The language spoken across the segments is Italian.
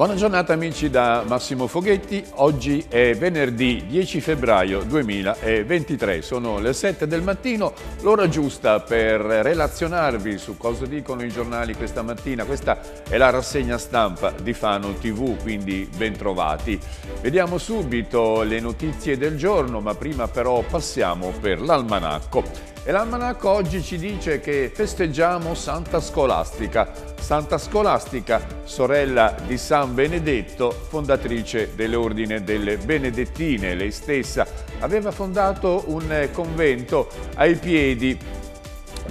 Buona giornata amici da Massimo Foghetti, oggi è venerdì 10 febbraio 2023, sono le 7 del mattino, l'ora giusta per relazionarvi su cosa dicono i giornali questa mattina, questa è la rassegna stampa di Fano TV, quindi bentrovati. Vediamo subito le notizie del giorno, ma prima però passiamo per l'almanacco. E l'almanacco oggi ci dice che festeggiamo Santa Scolastica. Santa Scolastica, sorella di San Benedetto, fondatrice dell'Ordine delle Benedettine. Lei stessa aveva fondato un eh, convento ai piedi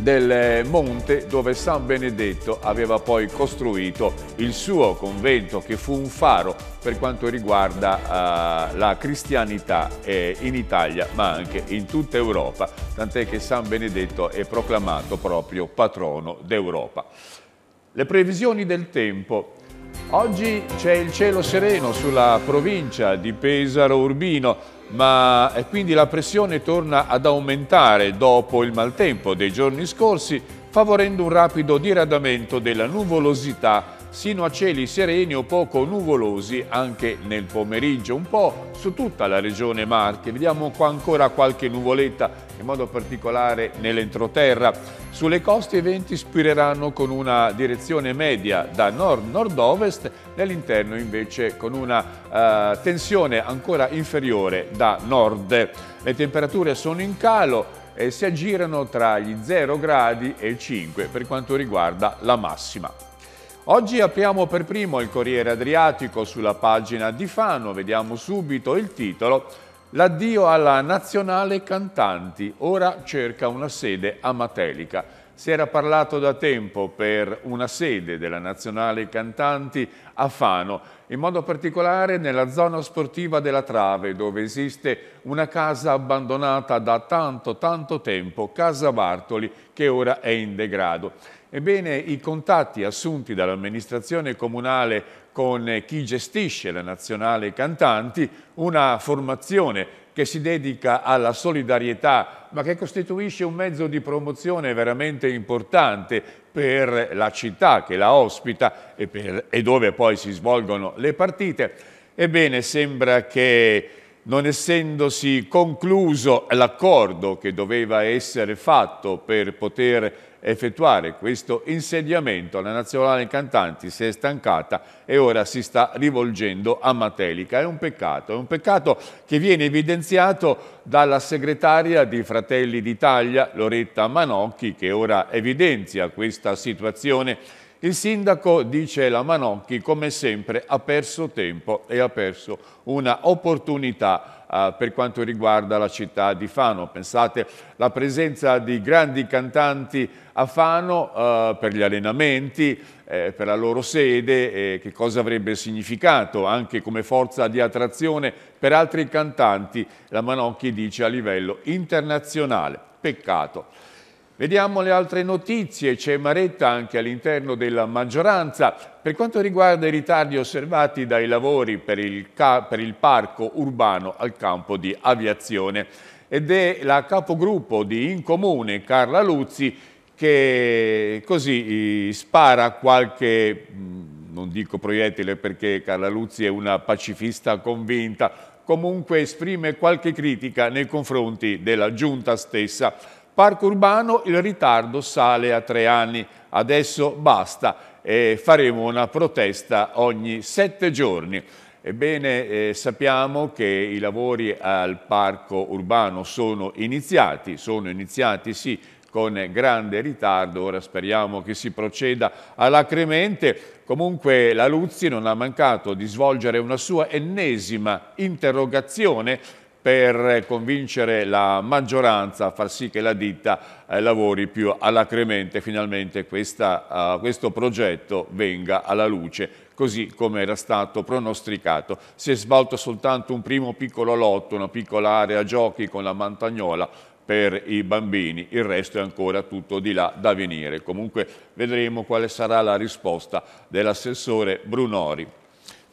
del monte dove San Benedetto aveva poi costruito il suo convento che fu un faro per quanto riguarda uh, la cristianità eh, in Italia ma anche in tutta Europa, tant'è che San Benedetto è proclamato proprio patrono d'Europa. Le previsioni del tempo Oggi c'è il cielo sereno sulla provincia di Pesaro Urbino, ma eh, quindi la pressione torna ad aumentare dopo il maltempo dei giorni scorsi, favorendo un rapido diradamento della nuvolosità sino a cieli sereni o poco nuvolosi anche nel pomeriggio, un po' su tutta la regione Marche. Vediamo qua ancora qualche nuvoletta, in modo particolare nell'entroterra. Sulle coste i venti spireranno con una direzione media da nord-nord-ovest, nell'interno invece con una eh, tensione ancora inferiore da nord. Le temperature sono in calo, e si aggirano tra gli 0 gradi e il 5 per quanto riguarda la massima. Oggi apriamo per primo il Corriere Adriatico sulla pagina di Fano, vediamo subito il titolo. L'addio alla Nazionale Cantanti, ora cerca una sede a Matelica. Si era parlato da tempo per una sede della Nazionale Cantanti a Fano, in modo particolare nella zona sportiva della Trave, dove esiste una casa abbandonata da tanto tanto tempo, Casa Bartoli, che ora è in degrado. Ebbene, i contatti assunti dall'amministrazione comunale con chi gestisce la Nazionale Cantanti, una formazione che si dedica alla solidarietà, ma che costituisce un mezzo di promozione veramente importante per la città che la ospita e, per, e dove poi si svolgono le partite. Ebbene, sembra che non essendosi concluso l'accordo che doveva essere fatto per poter effettuare questo insediamento. La nazionale Cantanti si è stancata e ora si sta rivolgendo a Matelica. È un peccato, è un peccato che viene evidenziato dalla segretaria di Fratelli d'Italia, Loretta Manocchi, che ora evidenzia questa situazione. Il sindaco, dice la Manocchi, come sempre ha perso tempo e ha perso una opportunità eh, per quanto riguarda la città di Fano. Pensate alla presenza di grandi cantanti a Fano eh, per gli allenamenti, eh, per la loro sede, eh, che cosa avrebbe significato anche come forza di attrazione per altri cantanti, la Manocchi dice a livello internazionale. Peccato. Vediamo le altre notizie, c'è Maretta anche all'interno della maggioranza. Per quanto riguarda i ritardi osservati dai lavori per il, per il parco urbano al campo di aviazione ed è la capogruppo di Incomune, Carla Luzzi, che così eh, spara qualche, mm, non dico proiettile perché Carla Luzzi è una pacifista convinta, comunque esprime qualche critica nei confronti della giunta stessa Parco urbano il ritardo sale a tre anni. Adesso basta e faremo una protesta ogni sette giorni. Ebbene, eh, sappiamo che i lavori al parco urbano sono iniziati, sono iniziati sì con grande ritardo, ora speriamo che si proceda all'acremente. Comunque la Luzzi non ha mancato di svolgere una sua ennesima interrogazione per convincere la maggioranza a far sì che la ditta eh, lavori più alacremente, finalmente questa, uh, questo progetto venga alla luce così come era stato pronosticato. Si è svolto soltanto un primo piccolo lotto, una piccola area giochi con la Mantagnola per i bambini, il resto è ancora tutto di là da venire. Comunque vedremo quale sarà la risposta dell'assessore Brunori.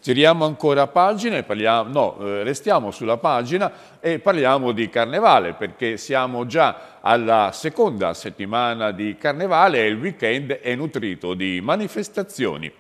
Giriamo ancora pagina e parliamo, no, eh, restiamo sulla pagina e parliamo di carnevale perché siamo già alla seconda settimana di carnevale e il weekend è nutrito di manifestazioni.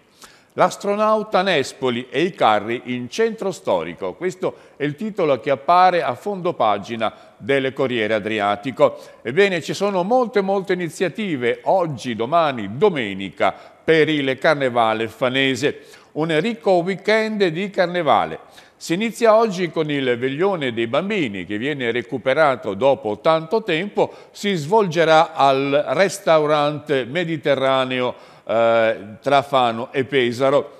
L'astronauta Nespoli e i carri in centro storico. Questo è il titolo che appare a fondo pagina del Corriere Adriatico. Ebbene, ci sono molte, molte iniziative oggi, domani, domenica per il Carnevale Fanese un ricco weekend di carnevale. Si inizia oggi con il veglione dei bambini che viene recuperato dopo tanto tempo, si svolgerà al restaurante mediterraneo eh, tra Fano e Pesaro.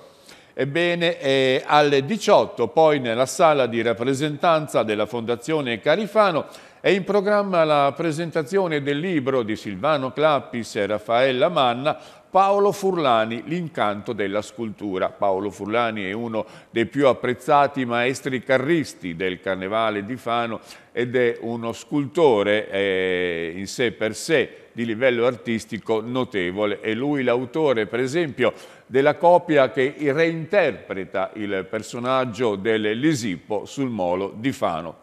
Ebbene, eh, alle 18 poi nella sala di rappresentanza della Fondazione Carifano è in programma la presentazione del libro di Silvano Clappis e Raffaella Manna Paolo Furlani, l'incanto della scultura. Paolo Furlani è uno dei più apprezzati maestri carristi del Carnevale di Fano ed è uno scultore eh, in sé per sé di livello artistico notevole. È lui l'autore, per esempio, della copia che reinterpreta il personaggio dell'Isipo sul molo di Fano.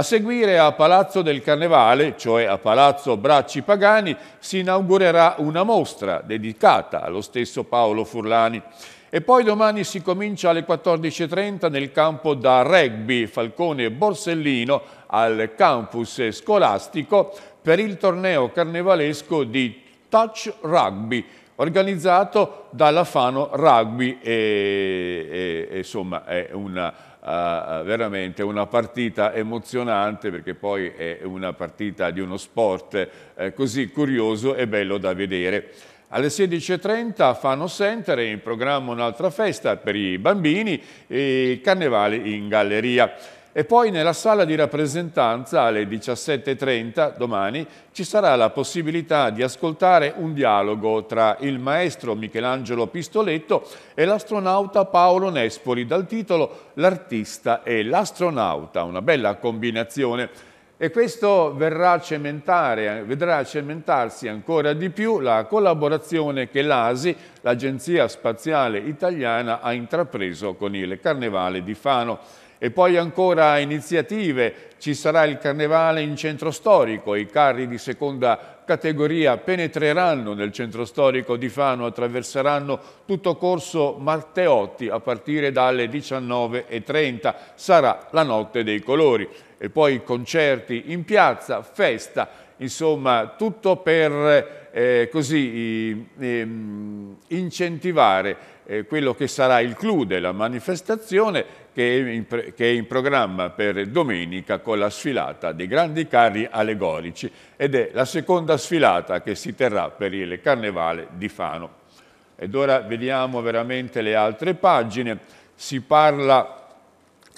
A seguire a Palazzo del Carnevale, cioè a Palazzo Bracci Pagani, si inaugurerà una mostra dedicata allo stesso Paolo Furlani. E poi domani si comincia alle 14.30 nel campo da rugby Falcone Borsellino al campus scolastico per il torneo carnevalesco di Touch Rugby organizzato dalla Fano Rugby e, e, insomma è una eh, eh, veramente una partita emozionante perché poi è una partita di uno sport eh, così curioso e bello da vedere. Alle 16.30 fanno Center è in programma un'altra festa per i bambini e il carnevale in galleria. E poi nella sala di rappresentanza alle 17.30 domani ci sarà la possibilità di ascoltare un dialogo tra il maestro Michelangelo Pistoletto e l'astronauta Paolo Nespoli dal titolo L'artista e l'astronauta, una bella combinazione. E questo verrà a cementare, vedrà cementarsi ancora di più la collaborazione che l'ASI, l'Agenzia Spaziale Italiana, ha intrapreso con il Carnevale di Fano. E poi ancora iniziative, ci sarà il carnevale in centro storico, i carri di seconda categoria penetreranno nel centro storico di Fano, attraverseranno tutto corso Matteotti a partire dalle 19.30, sarà la notte dei colori. E poi concerti in piazza, festa, insomma tutto per eh, così, eh, incentivare eh, quello che sarà il clou della manifestazione che è, in, che è, in, programma per domenica con la sfilata dei grandi carri allegorici ed è la seconda sfilata che si terrà per il Carnevale di Fano. Ed ora vediamo veramente le altre pagine. Si parla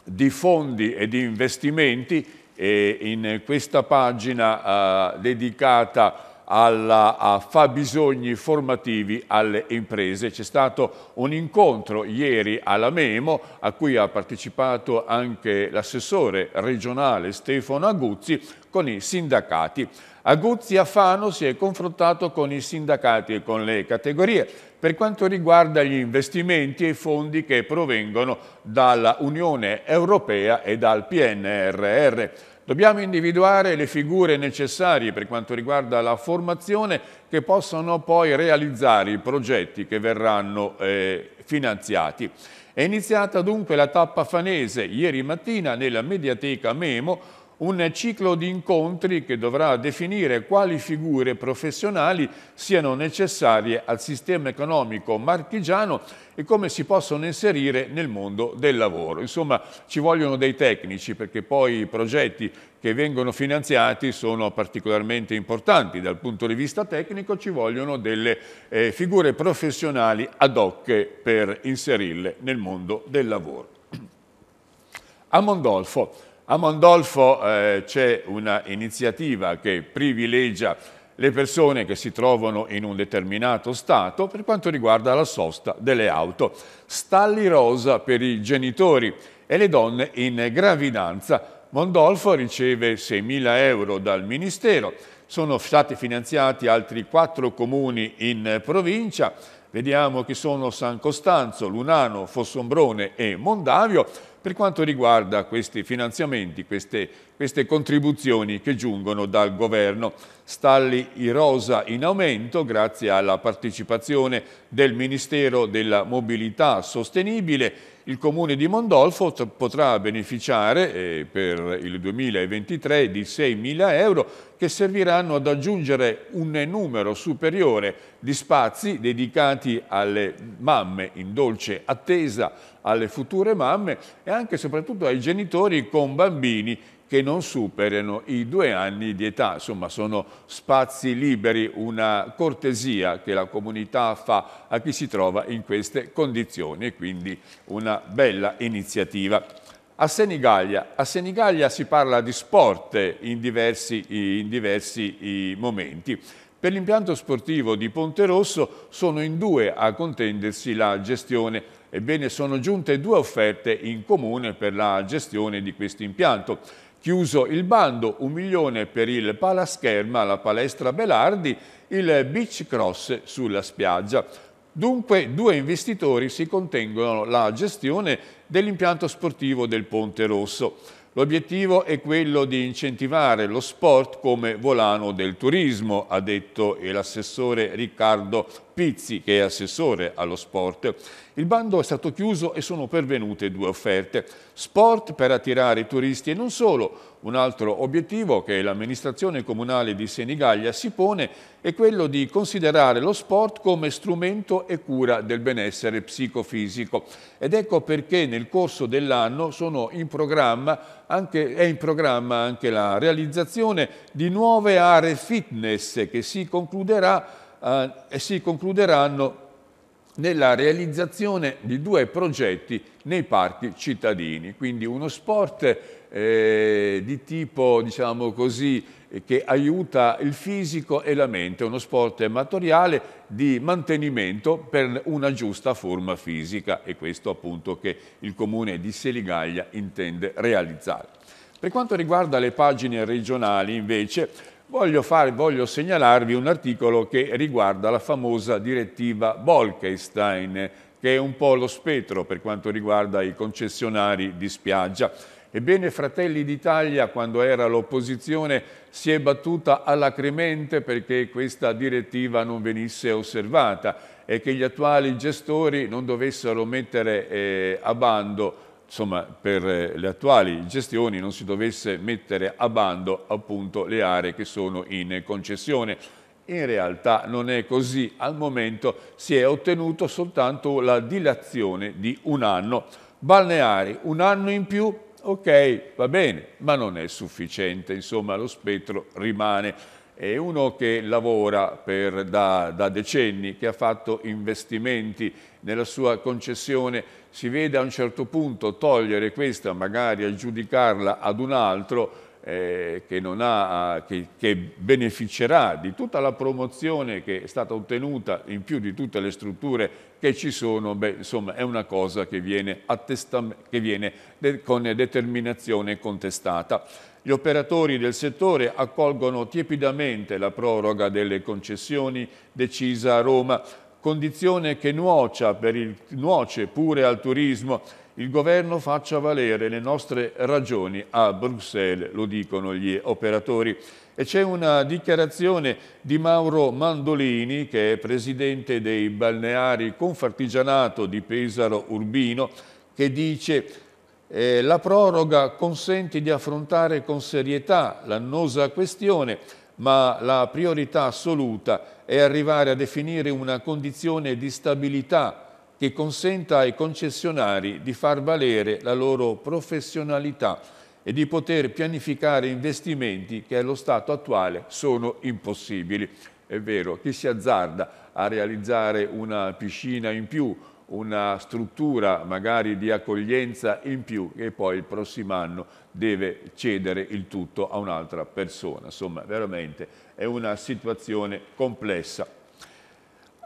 di fondi e di investimenti e in questa pagina eh, dedicata a alla, a fabbisogni formativi alle imprese. C'è stato un incontro ieri alla Memo a cui ha partecipato anche l'assessore regionale Stefano Aguzzi con i sindacati. Aguzzi a Fano si è confrontato con i sindacati e con le categorie per quanto riguarda gli investimenti e i fondi che provengono dalla Unione Europea e dal PNRR. Dobbiamo individuare le figure necessarie per quanto riguarda la formazione che possono poi realizzare i progetti che verranno eh, finanziati. È iniziata dunque la tappa fanese ieri mattina nella mediateca Memo un ciclo di incontri che dovrà definire quali figure professionali siano necessarie al sistema economico marchigiano e come si possono inserire nel mondo del lavoro. Insomma, ci vogliono dei tecnici perché poi i progetti che vengono finanziati sono particolarmente importanti dal punto di vista tecnico, ci vogliono delle eh, figure professionali ad hoc per inserirle nel mondo del lavoro. A Mondolfo a Mondolfo eh, c'è un'iniziativa che privilegia le persone che si trovano in un determinato stato per quanto riguarda la sosta delle auto. Stalli rosa per i genitori e le donne in gravidanza. Mondolfo riceve 6.000 euro dal Ministero, sono stati finanziati altri quattro comuni in provincia, vediamo chi sono San Costanzo, Lunano, Fossombrone e Mondavio, per quanto riguarda questi finanziamenti, queste queste contribuzioni che giungono dal governo. Stalli i rosa in aumento grazie alla partecipazione del Ministero della Mobilità Sostenibile. Il Comune di Mondolfo potrà beneficiare eh, per il 2023 di 6.000 euro che serviranno ad aggiungere un numero superiore di spazi dedicati alle mamme in dolce attesa, alle future mamme e anche e soprattutto ai genitori con bambini che non superano i due anni di età. Insomma, sono spazi liberi, una cortesia che la comunità fa a chi si trova in queste condizioni e quindi una bella iniziativa. A Senigallia. a Senigallia, si parla di sport in diversi, in diversi momenti. Per l'impianto sportivo di Ponte Rosso sono in due a contendersi la gestione. Ebbene, sono giunte due offerte in comune per la gestione di questo impianto. Chiuso il bando, un milione per il palascherma alla palestra Belardi, il beach cross sulla spiaggia. Dunque due investitori si contengono la gestione dell'impianto sportivo del Ponte Rosso. L'obiettivo è quello di incentivare lo sport come volano del turismo, ha detto l'assessore Riccardo Pizzi, che è assessore allo sport. Il bando è stato chiuso e sono pervenute due offerte. Sport per attirare i turisti e non solo. Un altro obiettivo che l'amministrazione comunale di Senigallia si pone è quello di considerare lo sport come strumento e cura del benessere psicofisico. Ed ecco perché nel corso dell'anno è in programma anche la realizzazione di nuove aree fitness che si, concluderà, eh, si concluderanno nella realizzazione di due progetti nei parchi cittadini, quindi uno sport eh, di tipo, diciamo così, che aiuta il fisico e la mente, uno sport amatoriale di mantenimento per una giusta forma fisica e questo appunto che il comune di Seligaglia intende realizzare. Per quanto riguarda le pagine regionali invece voglio, fare, voglio segnalarvi un articolo che riguarda la famosa direttiva Bolkestein, che è un po' lo spettro per quanto riguarda i concessionari di spiaggia. Ebbene, Fratelli d'Italia, quando era l'opposizione, si è battuta alacremente perché questa direttiva non venisse osservata e che gli attuali gestori non dovessero mettere eh, a bando insomma, per eh, le attuali gestioni non si dovesse mettere a bando appunto, le aree che sono in concessione. In realtà non è così, al momento si è ottenuto soltanto la dilazione di un anno. Balneari, un anno in più, ok, va bene, ma non è sufficiente, insomma lo spettro rimane è uno che lavora per, da, da, decenni, che ha fatto investimenti nella sua concessione, si vede a un certo punto togliere questa, magari aggiudicarla ad un altro, eh, che, ha, che, che, beneficerà di tutta la promozione che è stata ottenuta in più di tutte le strutture che ci sono, beh, insomma è una cosa che viene, che viene de con determinazione contestata. Gli operatori del settore accolgono tiepidamente la proroga delle concessioni decisa a Roma, condizione che nuoce, il, nuoce pure al turismo il governo faccia valere le nostre ragioni a Bruxelles, lo dicono gli operatori. E c'è una dichiarazione di Mauro Mandolini, che è presidente dei balneari Confartigianato di Pesaro Urbino, che dice eh, la proroga consente di affrontare con serietà l'annosa questione, ma la priorità assoluta è arrivare a definire una condizione di stabilità che consenta ai concessionari di far valere la loro professionalità e di poter pianificare investimenti che allo stato attuale sono impossibili. È vero, chi si azzarda a realizzare una piscina in più, una struttura magari di accoglienza in più e poi il prossimo anno deve cedere il tutto a un'altra persona. Insomma, veramente è una situazione complessa.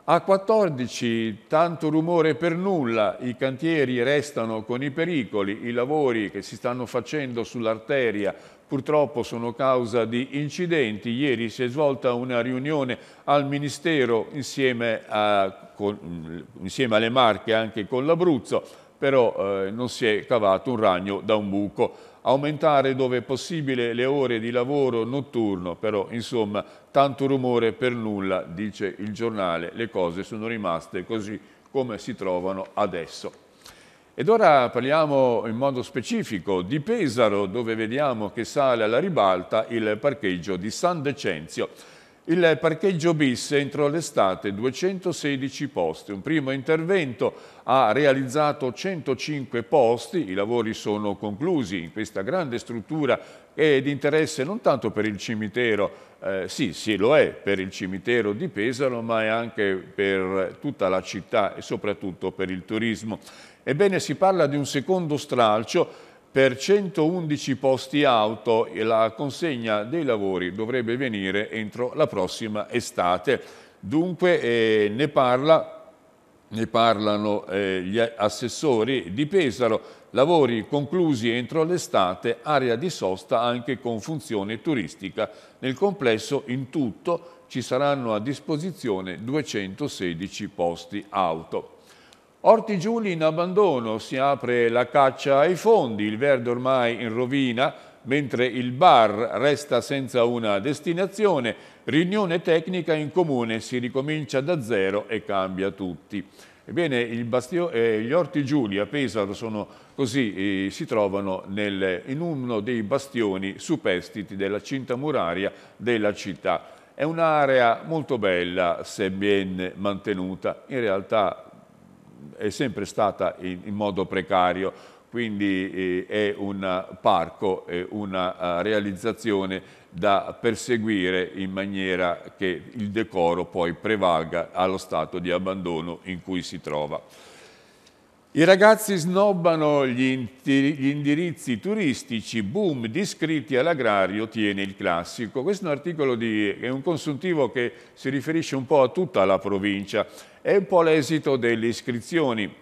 A 14 tanto rumore per nulla, i cantieri restano con i pericoli, i lavori che si stanno facendo sull'arteria purtroppo sono causa di incidenti. Ieri si è svolta una riunione al Ministero insieme, a, con, insieme alle Marche e anche con l'Abruzzo, però eh, non si è cavato un ragno da un buco aumentare dove è possibile le ore di lavoro notturno, però insomma tanto rumore per nulla, dice il giornale, le cose sono rimaste così come si trovano adesso. Ed ora parliamo in modo specifico di Pesaro, dove vediamo che sale alla ribalta il parcheggio di San Decenzio. Il parcheggio bis entro l'estate 216 posti, un primo intervento ha realizzato 105 posti, i lavori sono conclusi in questa grande struttura che è di interesse non tanto per il cimitero, eh, sì, sì lo è per il cimitero di Pesaro, ma è anche per tutta la città e soprattutto per il turismo. Ebbene si parla di un secondo stralcio per 111 posti auto e la consegna dei lavori dovrebbe venire entro la prossima estate. Dunque eh, ne, parla, ne, parlano eh, gli assessori di Pesaro, lavori conclusi entro l'estate, area di sosta anche con funzione turistica. Nel complesso in tutto ci saranno a disposizione 216 posti auto. Orti Giuli in abbandono, si apre la caccia ai fondi, il verde ormai in rovina, mentre il bar resta senza una destinazione, riunione tecnica in comune, si ricomincia da zero e cambia tutti. Ebbene, Bastio, eh, gli Orti Giuli a Pesaro sono così, eh, si trovano nel, in uno dei bastioni superstiti della cinta muraria della città. È un'area molto bella, sebbene mantenuta, in realtà è sempre stata in, in modo precario, quindi eh, è un parco, è una eh, realizzazione da perseguire in maniera che il decoro poi prevalga allo stato di abbandono in cui si trova. I ragazzi snobbano gli, indirizzi turistici, boom, di discritti all'agrario, tiene il classico. Questo è un articolo di, è un consuntivo che si riferisce un po' a tutta la provincia è un po' l'esito delle iscrizioni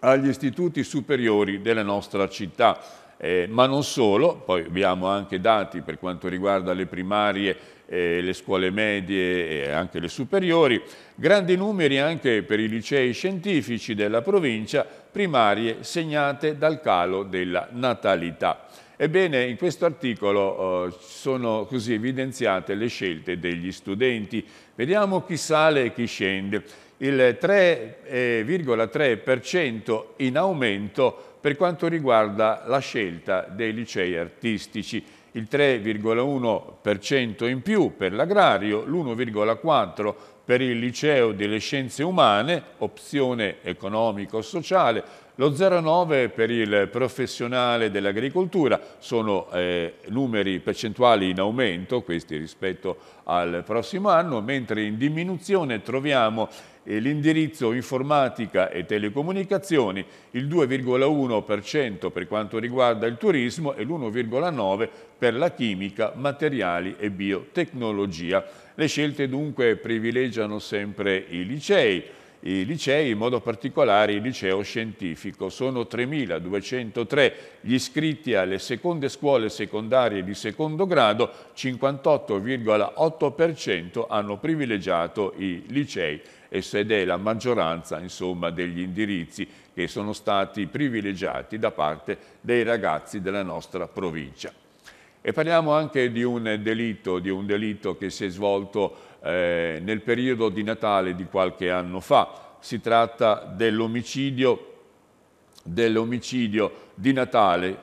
agli istituti superiori della nostra città. Eh, ma non solo, poi abbiamo anche dati per quanto riguarda le primarie, eh, le scuole medie e anche le superiori, grandi numeri anche per i licei scientifici della provincia, primarie segnate dal calo della natalità. Ebbene, in questo articolo eh, sono così evidenziate le scelte degli studenti. Vediamo chi sale e chi scende. Il 3,3% eh, in aumento per quanto riguarda la scelta dei licei artistici, il 3,1% in più per l'agrario, l'1,4% per il liceo delle scienze umane, opzione economico-sociale, lo 0,9 per il professionale dell'agricoltura, sono eh, numeri percentuali in aumento, questi rispetto al prossimo anno, mentre in diminuzione troviamo eh, l'indirizzo informatica e telecomunicazioni, il 2,1% per quanto riguarda il turismo e l'1,9% per la chimica, materiali e biotecnologia. Le scelte dunque privilegiano sempre i licei, i licei, in modo particolare il liceo scientifico. Sono 3.203 gli iscritti alle seconde scuole secondarie di secondo grado, 58,8% hanno privilegiato i licei ed è la maggioranza insomma, degli indirizzi che sono stati privilegiati da parte dei ragazzi della nostra provincia. E parliamo anche di un delitto, di un delitto che si è svolto eh, nel periodo di Natale di qualche anno fa. Si tratta dell'omicidio dell di Natale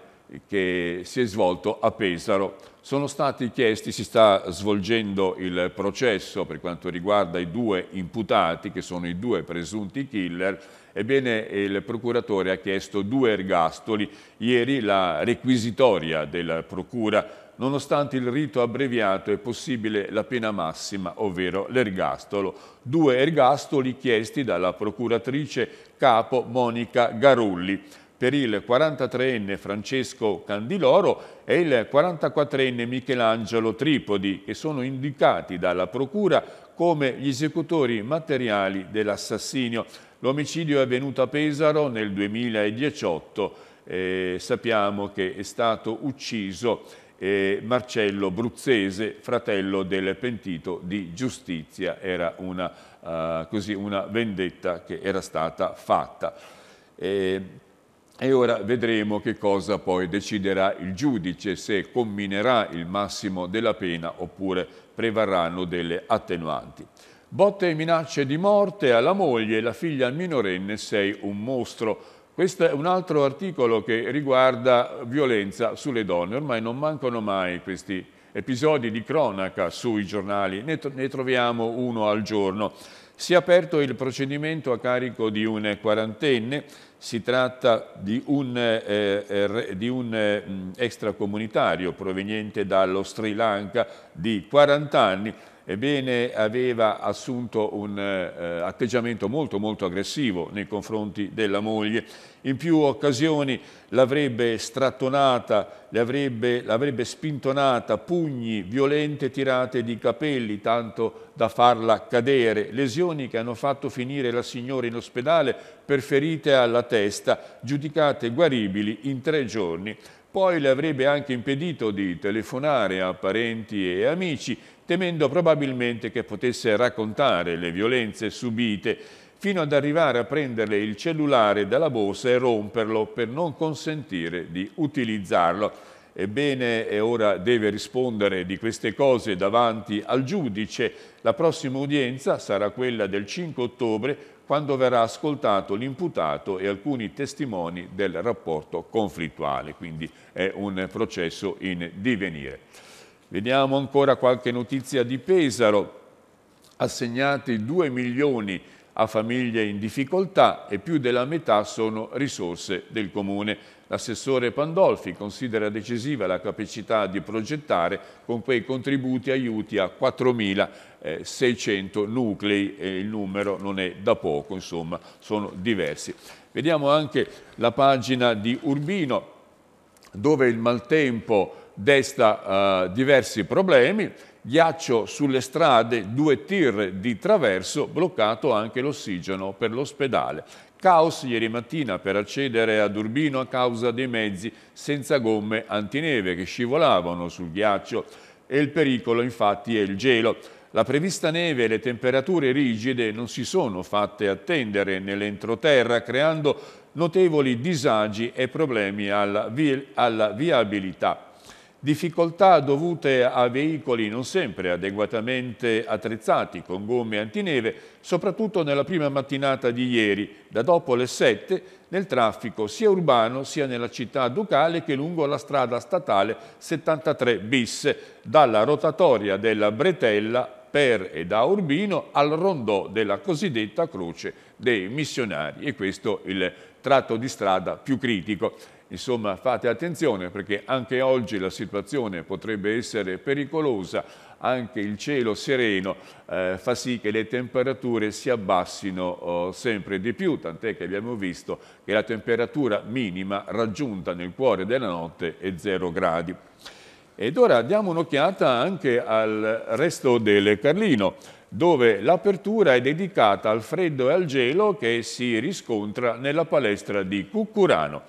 che si è svolto a Pesaro. Sono stati chiesti, si sta svolgendo il processo per quanto riguarda i due imputati, che sono i due presunti killer, Ebbene, il procuratore ha chiesto due ergastoli. Ieri la requisitoria della procura Nonostante il rito abbreviato è possibile la pena massima, ovvero l'ergastolo. Due ergastoli chiesti dalla procuratrice capo Monica Garulli per il 43enne Francesco Candiloro e il 44enne Michelangelo Tripodi, che sono indicati dalla procura come gli esecutori materiali dell'assassinio. L'omicidio è avvenuto a Pesaro nel 2018, eh, sappiamo che è stato ucciso eh, Marcello Bruzzese, fratello del pentito di giustizia, era una, eh, così, una vendetta che era stata fatta. Eh, e ora vedremo che cosa poi deciderà il giudice, se comminerà il massimo della pena oppure prevarranno delle attenuanti. Botte e minacce di morte alla moglie e la figlia minorenne sei un mostro. Questo è un altro articolo che riguarda violenza sulle donne. Ormai non mancano mai questi episodi di cronaca sui giornali, ne, ne troviamo uno al giorno. Si è aperto il procedimento a carico di un quarantenne, si tratta di un, eh, eh di un mm, extracomunitario proveniente dallo Sri Lanka di 40 anni ebbene aveva assunto un eh, atteggiamento molto molto aggressivo nei confronti della moglie. In più occasioni l'avrebbe strattonata, l'avrebbe spintonata, pugni violente tirate di capelli, tanto da farla cadere, lesioni che hanno fatto finire la signora in ospedale per ferite alla testa, giudicate guaribili in tre giorni. Poi le avrebbe anche impedito di telefonare a parenti e amici temendo probabilmente che potesse raccontare le violenze subite, fino ad arrivare a prenderle il cellulare dalla borsa e romperlo per non consentire di utilizzarlo. Ebbene, e ora deve rispondere di queste cose davanti al giudice. La prossima udienza sarà quella del 5 ottobre, quando verrà ascoltato l'imputato e alcuni testimoni del rapporto conflittuale. Quindi è un processo in divenire. Vediamo ancora qualche notizia di Pesaro. Assegnati 2 milioni a famiglie in difficoltà e più della metà sono risorse del Comune. L'assessore Pandolfi considera decisiva la capacità di progettare con quei contributi aiuti a 4.600 nuclei, e il numero non è da poco, insomma, sono diversi. Vediamo anche la pagina di Urbino, dove il maltempo desta eh, diversi problemi, ghiaccio sulle strade, due tir di traverso, bloccato anche l'ossigeno per l'ospedale. Caos ieri mattina per accedere ad Urbino a causa dei mezzi senza gomme antineve che scivolavano sul ghiaccio e il pericolo infatti è il gelo. La prevista neve e le temperature rigide non si sono fatte attendere nell'entroterra, creando notevoli disagi e problemi alla, vi alla viabilità difficoltà dovute a veicoli non sempre adeguatamente attrezzati con gomme antineve, soprattutto nella prima mattinata di ieri, da dopo le 7, nel traffico sia urbano sia nella città ducale che lungo la strada statale 73 bis, dalla rotatoria della Bretella per e da Urbino al rondò della cosiddetta Croce dei Missionari. E questo il tratto di strada più critico. Insomma, fate attenzione perché anche oggi la situazione potrebbe essere pericolosa, anche il cielo sereno eh, fa sì che le temperature si abbassino oh, sempre di più, tant'è che abbiamo visto che la temperatura minima raggiunta nel cuore della notte è 0 gradi. Ed ora diamo un'occhiata anche al resto del Carlino, dove l'apertura è dedicata al freddo e al gelo che si riscontra nella palestra di Cuccurano.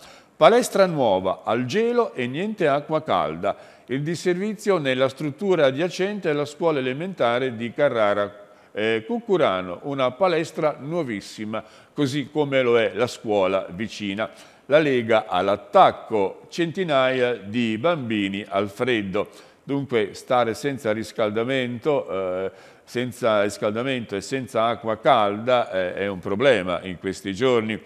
Palestra nuova, al gelo e niente acqua calda. Il disservizio nella struttura adiacente alla scuola elementare di Carrara eh, Cucurano, una palestra nuovissima, così come lo è la scuola vicina. La Lega all'attacco, centinaia di bambini al freddo. Dunque stare senza riscaldamento, eh, senza riscaldamento e senza acqua calda eh, è un problema in questi giorni.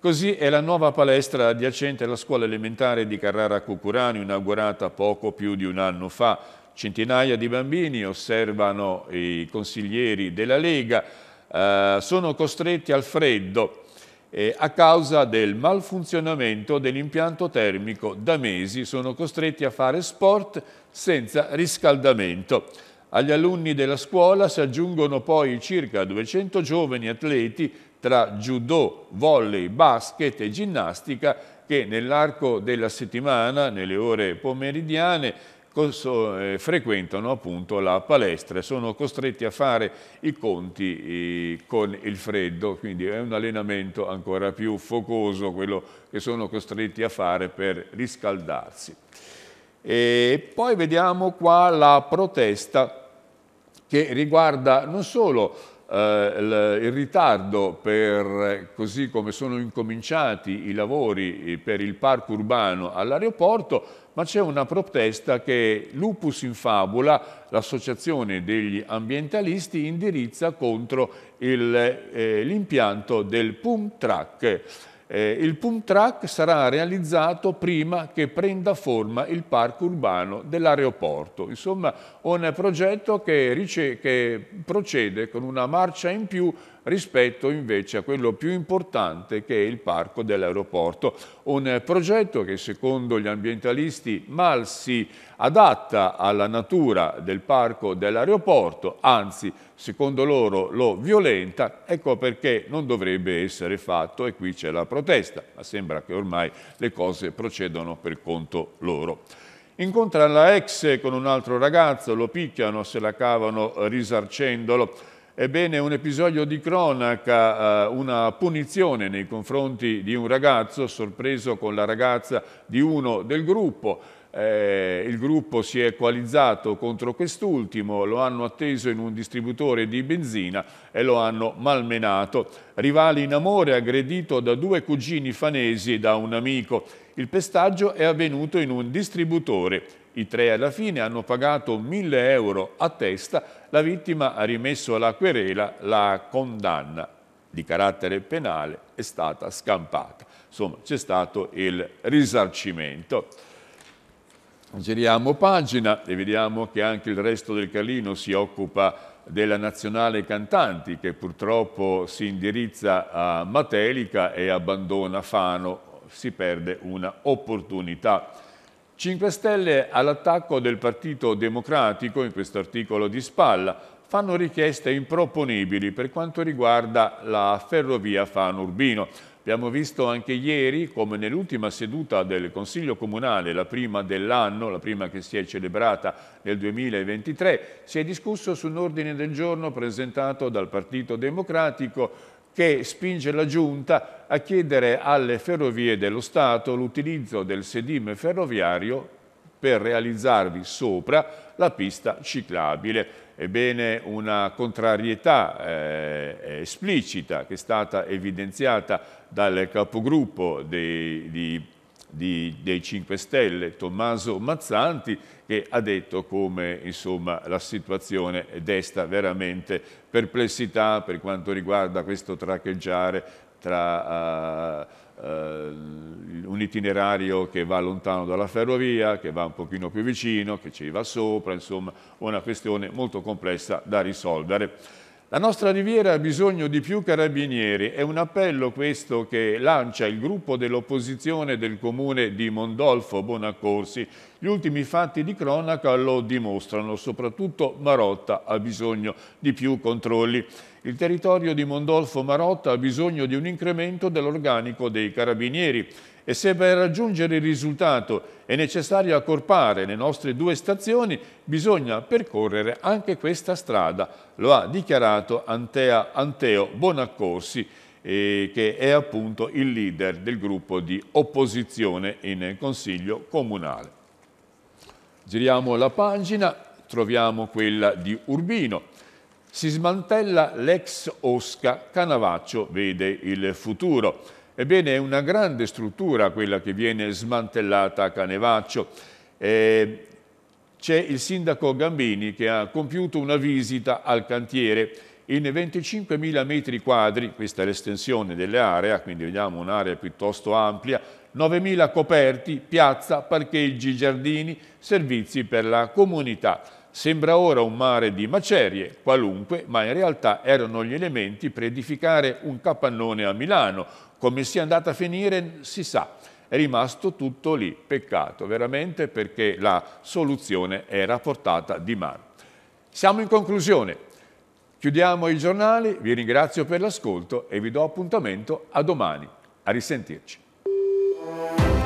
Così è la nuova palestra adiacente alla scuola elementare di Carrara Cucurano, inaugurata poco più di un anno fa. Centinaia di bambini, osservano i consiglieri della Lega, eh, sono costretti al freddo eh, a causa del malfunzionamento dell'impianto termico. Da mesi sono costretti a fare sport senza riscaldamento. Agli alunni della scuola si aggiungono poi circa 200 giovani atleti tra judo, volley, basket e ginnastica che nell'arco della settimana, nelle ore pomeridiane, eh, frequentano appunto la palestra e sono costretti a fare i conti con il freddo, quindi è un allenamento ancora più focoso quello che sono costretti a fare per riscaldarsi. E poi vediamo qua la protesta che riguarda non solo eh, il ritardo per, così come sono incominciati i lavori eh, per il parco urbano all'aeroporto, ma c'è una protesta che Lupus in Fabula, l'associazione degli ambientalisti, indirizza contro eh, l'impianto eh, del PUM Track. Eh, il pump track sarà realizzato prima che prenda forma il parco urbano dell'aeroporto. Insomma, un progetto che, che procede con una marcia in più rispetto invece a quello più importante che è il parco dell'aeroporto. Un progetto che secondo gli ambientalisti mal si adatta alla natura del parco dell'aeroporto, anzi secondo loro lo violenta, ecco perché non dovrebbe essere fatto e qui c'è la protesta, ma sembra che ormai le cose procedono per conto loro. Incontra la ex con un altro ragazzo, lo picchiano, se la cavano risarcendolo. Ebbene, un episodio di cronaca, eh, una punizione nei confronti di un ragazzo sorpreso con la ragazza di uno del gruppo. Eh, il gruppo si è coalizzato contro quest'ultimo, lo hanno atteso in un distributore di benzina e lo hanno malmenato. Rivali in amore aggredito da due cugini fanesi e da un amico. Il pestaggio è avvenuto in un distributore. I tre alla fine hanno pagato 1000 euro a testa la vittima ha rimesso la querela, la condanna di carattere penale è stata scampata. Insomma, c'è stato il risarcimento. Giriamo pagina e vediamo che anche il resto del Carlino si occupa della Nazionale Cantanti che purtroppo si indirizza a Matelica e abbandona Fano, si perde una opportunità. 5 Stelle all'attacco del Partito Democratico, in questo articolo di spalla, fanno richieste improponibili per quanto riguarda la ferrovia fano urbino Abbiamo visto anche ieri come nell'ultima seduta del Consiglio Comunale, la prima dell'anno, la prima che si è celebrata nel 2023, si è discusso su un ordine del giorno presentato dal Partito Democratico che spinge la Giunta a chiedere alle ferrovie dello Stato l'utilizzo del sedime ferroviario per realizzarvi sopra la pista ciclabile. Ebbene, una contrarietà eh, esplicita che è stata evidenziata dal capogruppo dei, di di, dei 5 Stelle, Tommaso Mazzanti, che ha detto come insomma, la situazione desta veramente perplessità per quanto riguarda questo traccheggiare tra... Uh, Uh, un itinerario che va lontano dalla ferrovia, che va un pochino più vicino, che ci va sopra, insomma una questione molto complessa da risolvere. La nostra riviera ha bisogno di più carabinieri, è un appello questo che lancia il gruppo dell'opposizione del comune di Mondolfo Bonaccorsi. Gli ultimi fatti di cronaca lo dimostrano, soprattutto Marotta ha bisogno di più controlli. Il territorio di Mondolfo Marotta ha bisogno di un incremento dell'organico dei carabinieri e se per raggiungere il risultato è necessario accorpare le nostre due stazioni, bisogna percorrere anche questa strada, lo ha dichiarato Antea, Anteo Bonaccorsi, eh, che è appunto il leader del gruppo di opposizione in Consiglio Comunale. Giriamo la pagina, troviamo quella di Urbino. Si smantella l'ex Osca, Canavaccio vede il futuro. Ebbene, è una grande struttura quella che viene smantellata a Canevaccio. Eh, C'è il sindaco Gambini che ha compiuto una visita al cantiere in 25.000 metri quadri, questa è l'estensione dell'area, quindi vediamo un'area piuttosto ampia, 9.000 coperti, piazza, parcheggi, giardini, servizi per la comunità. Sembra ora un mare di macerie, qualunque, ma in realtà erano gli elementi per edificare un capannone a Milano, come sia andata a finire si sa, è rimasto tutto lì, peccato veramente perché la soluzione era portata di mano. Siamo in conclusione. Chiudiamo i giornali, vi ringrazio per l'ascolto e vi do appuntamento a domani. A risentirci.